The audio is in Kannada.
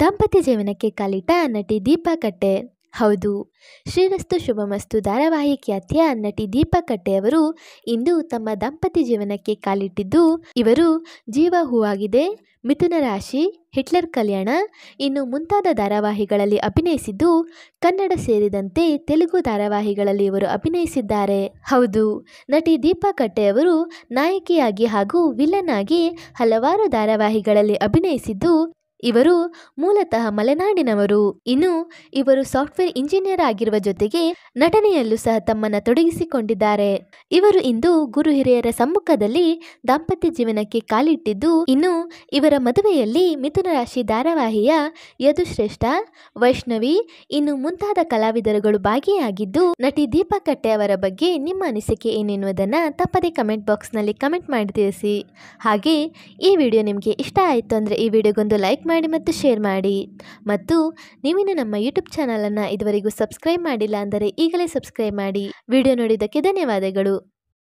ದಂಪತಿ ಜೀವನಕ್ಕೆ ಕಾಲಿಟ್ಟ ನಟಿ ದೀಪಾ ಕಟ್ಟೆ ಹೌದು ಶ್ರೀರಸ್ತು ಶುಭಮಸ್ತು ಧಾರಾವಾಹಿ ಖ್ಯಾತಿಯ ನಟಿ ದೀಪಾ ಕಟ್ಟೆಯವರು ಇಂದು ತಮ್ಮ ದಂಪತಿ ಜೀವನಕ್ಕೆ ಕಾಲಿಟ್ಟಿದ್ದು ಇವರು ಜೀವ ಹೂವಾಗಿದೆ ಮಿಥುನ ರಾಶಿ ಹಿಟ್ಲರ್ ಕಲ್ಯಾಣ ಇನ್ನು ಮುಂತಾದ ಧಾರಾವಾಹಿಗಳಲ್ಲಿ ಅಭಿನಯಿಸಿದ್ದು ಕನ್ನಡ ಸೇರಿದಂತೆ ತೆಲುಗು ಧಾರಾವಾಹಿಗಳಲ್ಲಿ ಇವರು ಅಭಿನಯಿಸಿದ್ದಾರೆ ಹೌದು ನಟಿ ದೀಪಾ ಕಟ್ಟೆಯವರು ನಾಯಕಿಯಾಗಿ ಹಾಗೂ ವಿಲನ್ ಆಗಿ ಹಲವಾರು ಧಾರಾವಾಹಿಗಳಲ್ಲಿ ಅಭಿನಯಿಸಿದ್ದು ಇವರು ಮೂಲತಃ ಮಲೆನಾಡಿನವರು ಇನ್ನು ಇವರು ಸಾಫ್ಟ್ವೇರ್ ಇಂಜಿನಿಯರ್ ಆಗಿರುವ ಜೊತೆಗೆ ನಟನೆಯಲ್ಲೂ ಸಹ ತಮ್ಮನ್ನ ತೊಡಗಿಸಿಕೊಂಡಿದ್ದಾರೆ ಇವರು ಇಂದು ಗುರು ಹಿರಿಯರ ಸಮ್ಮುಖದಲ್ಲಿ ದಾಂಪತ್ಯ ಜೀವನಕ್ಕೆ ಕಾಲಿಟ್ಟಿದ್ದು ಇನ್ನು ಇವರ ಮದುವೆಯಲ್ಲಿ ಮಿಥುನ ರಾಶಿ ಧಾರಾವಾಹಿಯ ಯದುಶ್ರೇಷ್ಠ ವೈಷ್ಣವಿ ಇನ್ನು ಮುಂತಾದ ಕಲಾವಿದರುಗಳು ಭಾಗಿಯಾಗಿದ್ದು ನಟಿ ದೀಪಾ ಕಟ್ಟೆ ಅವರ ಬಗ್ಗೆ ನಿಮ್ಮ ಅನಿಸಿಕೆ ಏನೆನ್ನುವುದನ್ನ ತಪ್ಪದೇ ಕಮೆಂಟ್ ನಲ್ಲಿ ಕಮೆಂಟ್ ಮಾಡಿ ತಿಳಿಸಿ ಹಾಗೆ ಈ ವಿಡಿಯೋ ನಿಮಗೆ ಇಷ್ಟ ಆಯಿತು ಅಂದ್ರೆ ಈ ವಿಡಿಯೋಗೊಂದು ಲೈಕ್ ಮಾಡಿ ಮತ್ತು ಶೇರ್ ಮಾಡಿ ಮತ್ತು ನೀವು ನಮ್ಮ ಯೂಟ್ಯೂಬ್ ಚಾನಲನ್ನು ಇದುವರೆಗೂ ಸಬ್ಸ್ಕ್ರೈಬ್ ಮಾಡಿಲ್ಲ ಅಂದರೆ ಈಗಲೇ ಸಬ್ಸ್ಕ್ರೈಬ್ ಮಾಡಿ ವಿಡಿಯೋ ನೋಡಿದ್ದಕ್ಕೆ ಧನ್ಯವಾದಗಳು